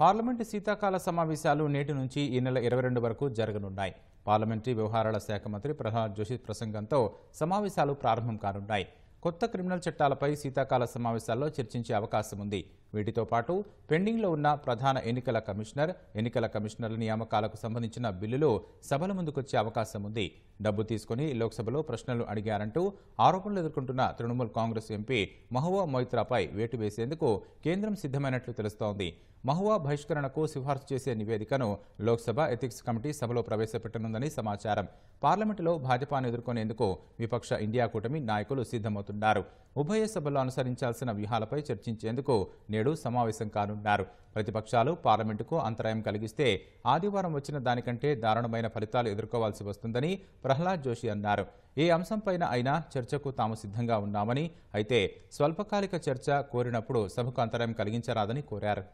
parliament శీతాకాల సమావేశాలు నేటి నుంచి ఈ నెల ఇరవై రెండు వరకు జరగనున్నాయి పార్లమెంటరీ వ్యవహారాల శాఖ మంత్రి ప్రహ్లాద్ జోషి ప్రసంగంతో సమావేశాలు ప్రారంభం కానున్నాయి కొత్త క్రిమినల్ చట్టాలపై శీతాకాల సమావేశాల్లో చర్చించే అవకాశం ఉంది వీటితో పాటు పెండింగ్లో ఉన్న ప్రధాన ఎన్నికల కమిషనర్ ఎన్నికల కమిషనర్ల నియామకాలకు సంబంధించిన బిల్లులు సభల ముందుకొచ్చే అవకాశం ఉంది డబ్బు తీసుకుని లోక్సభలో ప్రశ్నలు అడిగారంటూ ఆరోపణలు ఎదుర్కొంటున్న తృణమూల్ కాంగ్రెస్ ఎంపీ మహువా మొయిత్రాపై వేటు వేసేందుకు కేంద్రం సిద్ధమైనట్లు తెలుస్తోంది మహువా బహిష్కరణకు సిఫార్సు చేసే నివేదికను లోక్సభ ఎథిక్స్ కమిటీ సభలో ప్రవేశపెట్టనుందని సమాచారం పార్లమెంటులో భాజపాను ఎదుర్కొనేందుకు విపక్ష ఇండియా కూటమి నాయకులు సిద్ధమవుతున్నారు ఉభయ సభలో అనుసరించాల్సిన వ్యూహాలపై చర్చించేందుకు నేడు సమావేశం కానున్నారు ప్రతిపక్షాలు పార్లమెంటుకు అంతరాయం కలిగిస్తే ఆదివారం వచ్చిన దానికంటే దారుణమైన ఫలితాలు ఎదుర్కోవాల్సి వస్తుందని ప్రహ్లాద్ జోషి అన్నారు ఏ అంశంపైన అయినా చర్చకు తాము సిద్ధంగా ఉన్నామని అయితే స్వల్పకాలిక చర్చ కోరినప్పుడు సభకు అంతరాయం కలిగించరాదని కోరారు